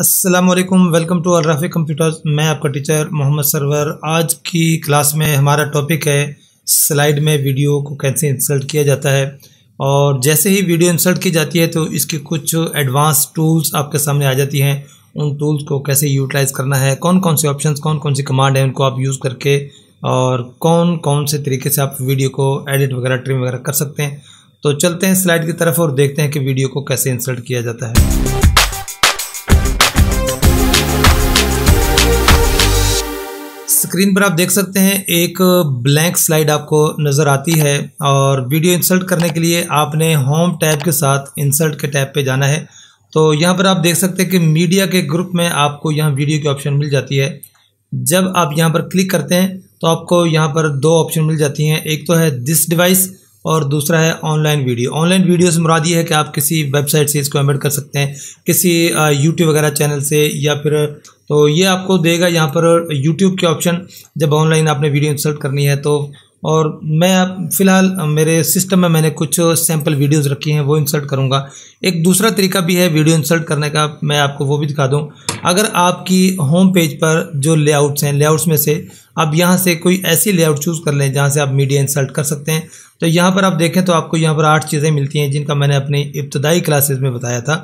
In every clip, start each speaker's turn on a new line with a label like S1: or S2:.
S1: अस्सलाम वालेकुम welcome to अलराफी computers मैं आपका टीचर मोहम्मद सरवर आज की क्लास में हमारा टॉपिक है स्लाइड में वीडियो को कैसे इंसर्ट किया जाता है और जैसे ही वीडियो इंसर्ट की जाती है तो इसकी कुछ एडवांस टूल्स आपके सामने आ जाती हैं उन टूल्स को कैसे यूटिलाइज़ करना है कौन कौन से ऑप्शन कौन कौन सी कमांड है उनको आप यूज़ करके और कौन कौन से तरीके से आप वीडियो को एडिट वगैरह ट्रिम वगैरह कर सकते हैं तो चलते हैं स्लाइड की तरफ और देखते हैं कि वीडियो को कैसे इंसर्ट किया जाता है स्क्रीन पर आप देख सकते हैं एक ब्लैंक स्लाइड आपको नज़र आती है और वीडियो इंसर्ट करने के लिए आपने होम टैब के साथ इंसर्ट के टैब पे जाना है तो यहाँ पर आप देख सकते हैं कि मीडिया के ग्रुप में आपको यहाँ वीडियो की ऑप्शन मिल जाती है जब आप यहाँ पर क्लिक करते हैं तो आपको यहाँ पर दो ऑप्शन मिल जाती हैं एक तो है दिस डिवाइस और दूसरा है ऑनलाइन वीडियो ऑनलाइन वीडियो से मुराद ये है कि आप किसी वेबसाइट से इसको एमिट कर सकते हैं किसी यूट्यूब वगैरह चैनल से या फिर तो ये आपको देगा यहाँ पर यूट्यूब के ऑप्शन जब ऑनलाइन आपने वीडियो इंसर्ट करनी है तो और मैं फ़िलहाल मेरे सिस्टम में मैंने कुछ सैम्पल वीडियोज़ रखी हैं वो इंसर्ट करूँगा एक दूसरा तरीका भी है वीडियो इंसर्ट करने का मैं आपको वो भी दिखा दूँ अगर आपकी होम पेज पर जो लेआउट्स हैं लेआउट्स में से आप यहाँ से कोई ऐसी लेआउट चूज़ कर लें जहाँ से आप मीडिया इंसर्ट कर सकते हैं तो यहाँ पर आप देखें तो आपको यहाँ पर आठ चीज़ें मिलती हैं जिनका मैंने अपनी इब्तदाई क्लासेज में बताया था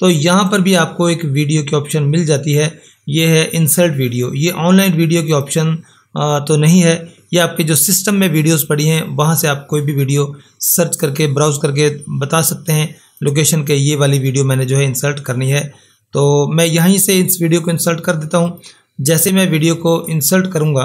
S1: तो यहाँ पर भी आपको एक वीडियो की ऑप्शन मिल जाती है ये है इंसर्ट वीडियो ये ऑनलाइन वीडियो की ऑप्शन तो नहीं है ये आपके जो सिस्टम में वीडियोस पड़ी हैं वहाँ से आप कोई भी वीडियो सर्च करके ब्राउज करके बता सकते हैं लोकेशन के ये वाली वीडियो मैंने जो है इंसर्ट करनी है तो मैं यहीं से इस वीडियो को इंसर्ट कर देता हूँ जैसे मैं वीडियो को इंसर्ट करूँगा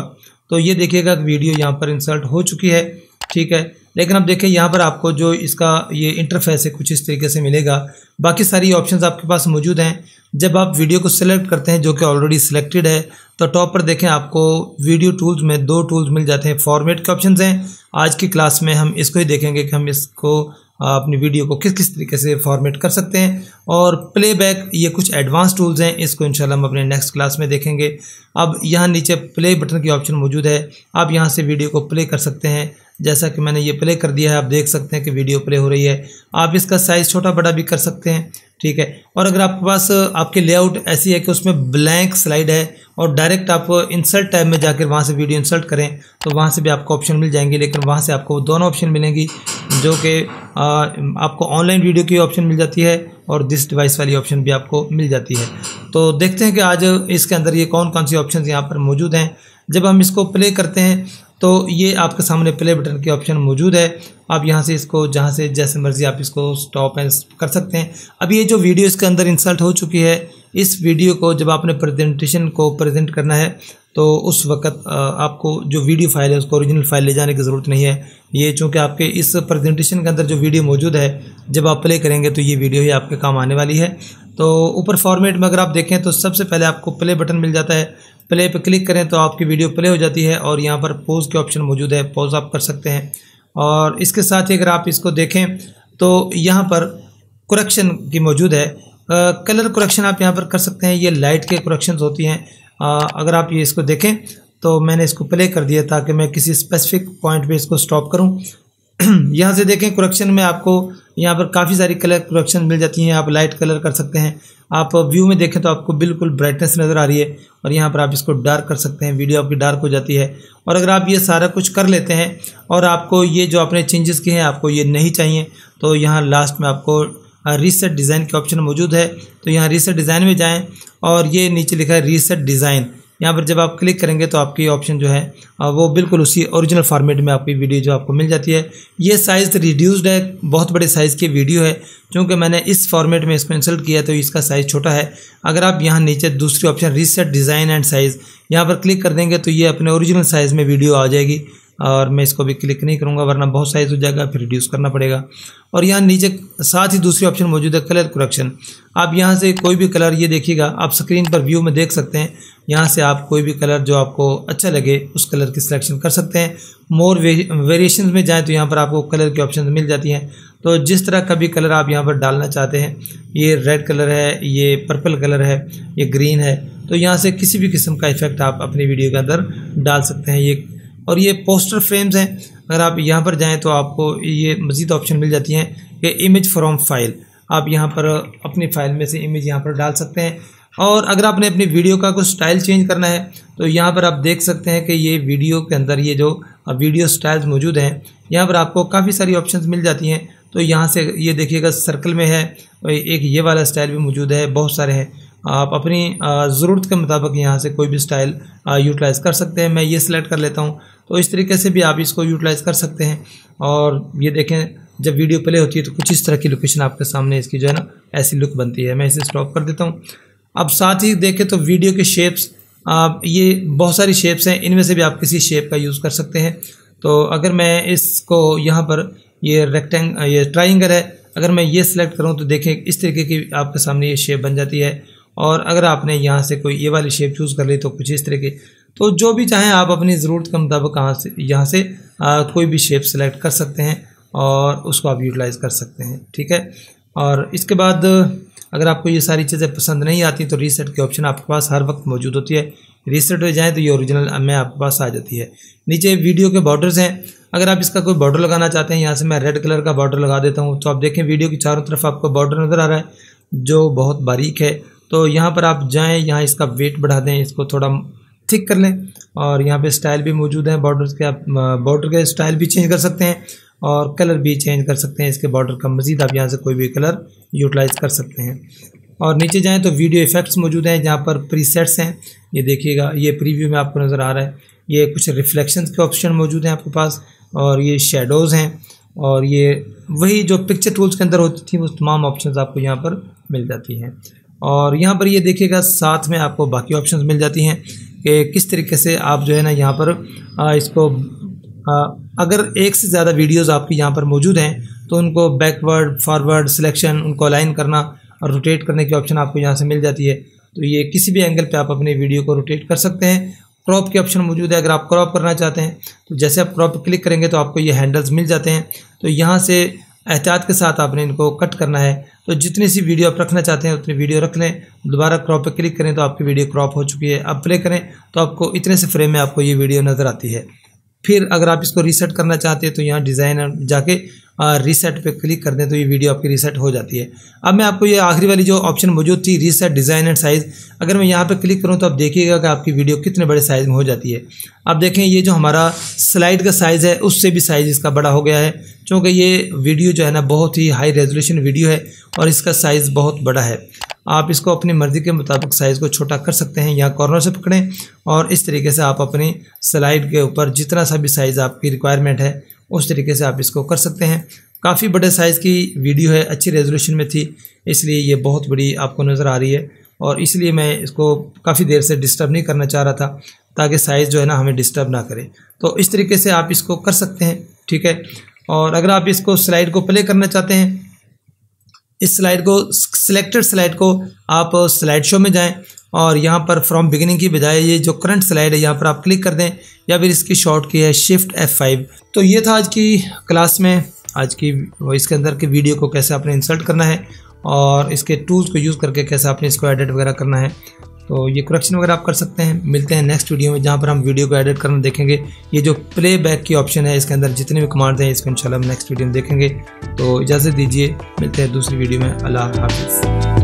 S1: तो ये देखिएगा कि वीडियो यहाँ पर इंसर्ट हो चुकी है ठीक है लेकिन अब देखें यहाँ पर आपको जो इसका ये इंटरफेस है कुछ इस तरीके से मिलेगा बाकी सारी ऑप्शंस आपके पास मौजूद हैं जब आप वीडियो को सिलेक्ट करते हैं जो कि ऑलरेडी सिलेक्टेड है तो टॉप पर देखें आपको वीडियो टूल्स में दो टूल्स मिल जाते हैं फॉर्मेट के ऑप्शन हैं आज की क्लास में हम इसको ही देखेंगे कि हम इसको अपनी वीडियो को किस किस तरीके से फॉर्मेट कर सकते हैं और प्लेबैक ये कुछ एडवांस टूल्स हैं इसको इंशाल्लाह हम अपने नेक्स्ट क्लास में देखेंगे अब यहाँ नीचे प्ले बटन की ऑप्शन मौजूद है आप यहाँ से वीडियो को प्ले कर सकते हैं जैसा कि मैंने ये प्ले कर दिया है आप देख सकते हैं कि वीडियो प्ले हो रही है आप इसका साइज़ छोटा बड़ा भी कर सकते हैं ठीक है और अगर आपके पास आपके लेआउट ऐसी है कि उसमें ब्लैंक स्लाइड है और डायरेक्ट आप इंसर्ट टाइप में जाकर वहाँ से वीडियो इंसर्ट करें तो वहाँ से भी आपको ऑप्शन मिल जाएंगे लेकिन वहाँ से आपको दोनों ऑप्शन मिलेंगी जो कि आपको ऑनलाइन वीडियो की ऑप्शन मिल जाती है और दिस डिवाइस वाली ऑप्शन भी आपको मिल जाती है तो देखते हैं कि आज इसके अंदर ये कौन कौन सी ऑप्शन यहाँ पर मौजूद हैं जब हम इसको प्ले करते हैं तो ये आपके सामने प्ले बटन के ऑप्शन मौजूद है आप यहाँ से इसको जहाँ से जैसे मर्ज़ी आप इसको स्टॉप एंड कर सकते हैं अब ये जो वीडियो इसके अंदर इंसल्ट हो चुकी है इस वीडियो को जब आपने प्रेजेंटेशन को प्रेजेंट करना है तो उस वक्त आपको जो वीडियो फाइल है उसको ओरिजिनल फाइल ले जाने की ज़रूरत नहीं है ये चूँकि आपके इस प्रेजेंटेशन के अंदर जो वीडियो मौजूद है जब आप प्ले करेंगे तो ये वीडियो ही आपके काम आने वाली है तो ऊपर फॉर्मेट में अगर आप देखें तो सबसे पहले आपको प्ले बटन मिल जाता है प्ले पर क्लिक करें तो आपकी वीडियो प्ले हो जाती है और यहाँ पर पोज़ के ऑप्शन मौजूद है पोज़ आप कर सकते हैं और इसके साथ ही अगर आप इसको देखें तो यहाँ पर करक्शन की मौजूद है कलर करक्शन आप यहाँ पर कर सकते हैं ये लाइट के करक्शन होती हैं अगर आप ये इसको देखें तो मैंने इसको प्ले कर दिया ताकि मैं किसी स्पेसिफिक पॉइंट पे इसको स्टॉप करूँ यहाँ से देखें करक्शन में आपको यहाँ पर काफ़ी सारी कलर प्रोडक्शन मिल जाती हैं आप लाइट कलर कर सकते हैं आप व्यू में देखें तो आपको बिल्कुल ब्राइटनेस नज़र आ रही है और यहाँ पर आप इसको डार्क कर सकते हैं वीडियो आपकी डार्क हो जाती है और अगर आप ये सारा कुछ कर लेते हैं और आपको ये जो आपने चेंजेस किए हैं आपको ये नहीं चाहिए तो यहाँ लास्ट में आपको रीसेट डिज़ाइन के ऑप्शन मौजूद है तो यहाँ रीसेट डिज़ाइन में जाएँ और ये नीचे लिखा है रीसेट डिज़ाइन यहाँ पर जब आप क्लिक करेंगे तो आपकी ऑप्शन जो है वो बिल्कुल उसी ओरिजिनल फॉर्मेट में आपकी वीडियो जो आपको मिल जाती है ये साइज़ रिड्यूस्ड है बहुत बड़े साइज़ की वीडियो है क्योंकि मैंने इस फॉर्मेट में इसको इंसल्ट किया तो इसका साइज़ छोटा है अगर आप यहाँ नीचे दूसरी option reset design and size यहाँ पर क्लिक कर देंगे तो ये अपने ओरिजिनल साइज़ में वीडियो आ जाएगी और मैं इसको भी क्लिक नहीं करूँगा वरना बहुत साइज हो जाएगा फिर रिड्यूस करना पड़ेगा और यहाँ नीचे साथ ही दूसरी ऑप्शन मौजूद है कलर करेक्शन आप यहाँ से कोई भी कलर ये देखिएगा आप स्क्रीन पर व्यू में देख सकते हैं यहाँ से आप कोई भी कलर जो आपको अच्छा लगे उस कलर की सिलेक्शन कर सकते हैं मोर वेरिएशन में जाएँ तो यहाँ पर आपको कलर की ऑप्शन मिल जाती हैं तो जिस तरह का भी कलर आप यहाँ पर डालना चाहते हैं ये रेड कलर है ये पर्पल कलर है ये ग्रीन है तो यहाँ से किसी भी किस्म का इफेक्ट आप अपनी वीडियो के अंदर डाल सकते हैं ये और ये पोस्टर फ्रेम्स हैं अगर आप यहाँ पर जाएँ तो आपको ये मज़ीद ऑप्शन मिल जाती हैं कि इमेज फ्राम फाइल आप यहाँ पर अपनी फ़ाइल में से इमेज यहाँ पर डाल सकते हैं और अगर आपने अपनी वीडियो का कुछ स्टाइल चेंज करना है तो यहाँ पर आप देख सकते हैं कि ये वीडियो के अंदर ये जो वीडियो स्टाइल्स मौजूद हैं यहाँ पर आपको काफ़ी सारी ऑप्शंस मिल जाती हैं तो यहाँ से ये देखिएगा सर्कल में है एक ये वाला स्टाइल भी मौजूद है बहुत सारे हैं आप अपनी ज़रूरत के मुताबिक यहाँ से कोई भी स्टाइल यूटिलाइज़ कर सकते हैं मैं ये सिलेक्ट कर लेता हूँ तो इस तरीके से भी आप इसको यूटिलाइज़ कर सकते हैं और ये देखें जब वीडियो प्ले होती है तो कुछ इस तरह की लोकेशन आपके सामने इसकी जो है ना ऐसी लुक बनती है मैं इसे स्टॉप कर देता हूँ अब साथ ही देखें तो वीडियो के शेप्स आप ये बहुत सारी शेप्स हैं इनमें से भी आप किसी शेप का यूज़ कर सकते हैं तो अगर मैं इसको यहाँ पर ये रेक्टेंग ये ट्राइंगल है अगर मैं ये सिलेक्ट करूँ तो देखें इस तरीके की आपके सामने ये शेप बन जाती है और अगर आपने यहाँ से कोई ये वाली शेप चूज़ कर ली तो कुछ इस तरह की तो जो भी चाहें आप अपनी ज़रूरत के मुताबिक कहाँ से यहाँ से आ, कोई भी शेप सेलेक्ट कर सकते हैं और उसको आप यूटिलाइज़ कर सकते हैं ठीक है और इसके बाद अगर आपको ये सारी चीज़ें पसंद नहीं आती तो रीसेट के ऑप्शन आपके पास हर वक्त मौजूद होती है रीसेट हो जाएँ तो ये ओरिजिनल में आपके पास आ जाती है नीचे वीडियो के बॉर्डर्स हैं अगर आप इसका कोई बॉर्डर लगाना चाहते हैं यहाँ से मैं रेड कलर का बॉर्डर लगा देता हूँ तो आप देखें वीडियो की चारों तरफ आपको बॉर्डर नज़र आ रहा है जो बहुत बारीक है तो यहाँ पर आप जाएँ यहाँ इसका वेट बढ़ा दें इसको थोड़ा ठीक कर लें और यहाँ पे स्टाइल भी मौजूद है बॉर्डर के आप बॉर्डर के स्टाइल भी चेंज कर सकते हैं और कलर भी चेंज कर सकते हैं इसके बॉर्डर का मज़ीद आप यहाँ से कोई भी कलर यूटिलाइज कर सकते हैं और नीचे जाएँ तो वीडियो इफ़ेक्ट्स मौजूद हैं जहाँ पर प्रीसेट्स हैं ये देखिएगा ये प्रीव्यू में आपको नज़र आ रहा है ये कुछ रिफ्लेक्शन के ऑप्शन मौजूद हैं आपके पास और ये शेडोज़ हैं और ये वही जो पिक्चर टूल्स के अंदर होती थी वो तमाम ऑप्शन आपको यहाँ पर मिल जाती हैं और यहाँ पर ये देखिएगा साथ में आपको बाकी ऑप्शन मिल जाती हैं कि किस तरीके से आप जो है ना यहाँ पर इसको अगर एक से ज़्यादा वीडियोस आपकी यहाँ पर मौजूद हैं तो उनको बैकवर्ड फॉरवर्ड सिलेक्शन उनको अलाइन करना और रोटेट करने की ऑप्शन आपको यहाँ से मिल जाती है तो ये किसी भी एंगल पर आप अपनी वीडियो को रोटेट कर सकते हैं क्रॉप के ऑप्शन मौजूद है अगर आप क्रॉप करना चाहते हैं तो जैसे आप क्रॉप क्लिक करेंगे तो आपको ये हैंडल्स मिल जाते हैं तो यहाँ से एहतियात के साथ आपने इनको कट करना है तो जितनी सी वीडियो आप रखना चाहते हैं उतनी वीडियो रख लें दोबारा क्रॉप पर क्लिक करें तो आपकी वीडियो क्रॉप हो चुकी है अब प्ले करें तो आपको इतने से फ्रेम में आपको ये वीडियो नज़र आती है फिर अगर आप इसको रीसेट करना चाहते हैं तो यहाँ डिज़ाइन जाके रीसेट पे क्लिक कर दें तो ये वीडियो आपकी रीसेट हो जाती है अब मैं आपको ये आखिरी वाली जो ऑप्शन मौजूद थी रीसेट डिज़ाइन एंड साइज़ अगर मैं यहाँ पे क्लिक करूँ तो आप देखिएगा कि आपकी वीडियो कितने बड़े साइज़ में हो जाती है आप देखें ये जो हमारा स्लाइड का साइज़ है उससे भी साइज़ इसका बड़ा हो गया है क्योंकि ये वीडियो जो है ना बहुत ही हाई रेजोल्यूशन वीडियो है और इसका साइज़ बहुत बड़ा है आप इसको अपनी मर्ज़ी के मुताबिक साइज़ को छोटा कर सकते हैं या कॉर्नर से पकड़ें और इस तरीके से आप अपनी स्लाइड के ऊपर जितना सा भी साइज़ आपकी रिक्वायरमेंट है उस तरीके से आप इसको कर सकते हैं काफ़ी बड़े साइज़ की वीडियो है अच्छी रेजोल्यूशन में थी इसलिए ये बहुत बड़ी आपको नज़र आ रही है और इसलिए मैं इसको काफ़ी देर से डिस्टर्ब नहीं करना चाह रहा था ताकि साइज़ जो है ना हमें डिस्टर्ब ना करे तो इस तरीके से आप इसको कर सकते हैं ठीक है और अगर आप इसको स्लाइड को प्ले करना चाहते हैं इस स्लाइड को सिलेक्टेड स्लाइड को आप स्लाइड शो में जाएं और यहाँ पर फ्रॉम बिगिनिंग की बजाय ये जो करंट स्लाइड है यहाँ पर आप क्लिक कर दें या फिर इसकी शॉर्ट की है शिफ्ट एफ फाइव तो ये था आज की क्लास में आज की इसके अंदर के वीडियो को कैसे आपने इंसर्ट करना है और इसके टूल्स को यूज़ करके कैसे आपने इसको एडिट वगैरह करना है तो ये करेक्शन वगैरह आप कर सकते हैं मिलते हैं नेक्स्ट वीडियो में जहाँ पर हम वीडियो को एडिट करना देखेंगे ये जो प्ले बैक की ऑप्शन है इसके अंदर जितने भी कमांड हैं इसको इंशाल्लाह हम नेक्स्ट वीडियो में देखेंगे तो इजाज़त दीजिए मिलते हैं दूसरी वीडियो में अल्लाह हाफिज़